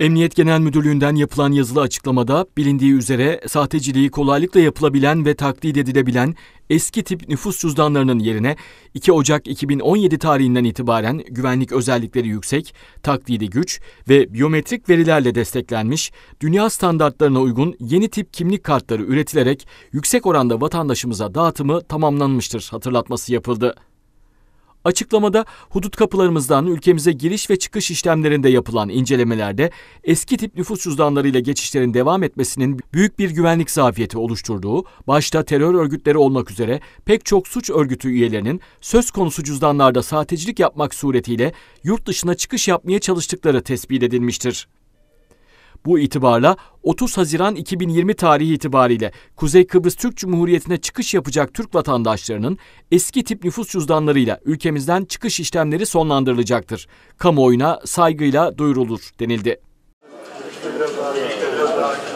Emniyet Genel Müdürlüğü'nden yapılan yazılı açıklamada bilindiği üzere sahteciliği kolaylıkla yapılabilen ve taklit edilebilen eski tip nüfus cüzdanlarının yerine 2 Ocak 2017 tarihinden itibaren güvenlik özellikleri yüksek, taklidi güç ve biyometrik verilerle desteklenmiş, dünya standartlarına uygun yeni tip kimlik kartları üretilerek yüksek oranda vatandaşımıza dağıtımı tamamlanmıştır hatırlatması yapıldı. Açıklamada hudut kapılarımızdan ülkemize giriş ve çıkış işlemlerinde yapılan incelemelerde eski tip nüfus cüzdanlarıyla geçişlerin devam etmesinin büyük bir güvenlik zafiyeti oluşturduğu, başta terör örgütleri olmak üzere pek çok suç örgütü üyelerinin söz konusu cüzdanlarda sahtecilik yapmak suretiyle yurt dışına çıkış yapmaya çalıştıkları tespit edilmiştir. Bu itibarla 30 Haziran 2020 tarihi itibariyle Kuzey Kıbrıs Türk Cumhuriyeti'ne çıkış yapacak Türk vatandaşlarının eski tip nüfus cüzdanlarıyla ülkemizden çıkış işlemleri sonlandırılacaktır. Kamuoyuna saygıyla duyurulur denildi. İşte biraz daha, işte biraz daha.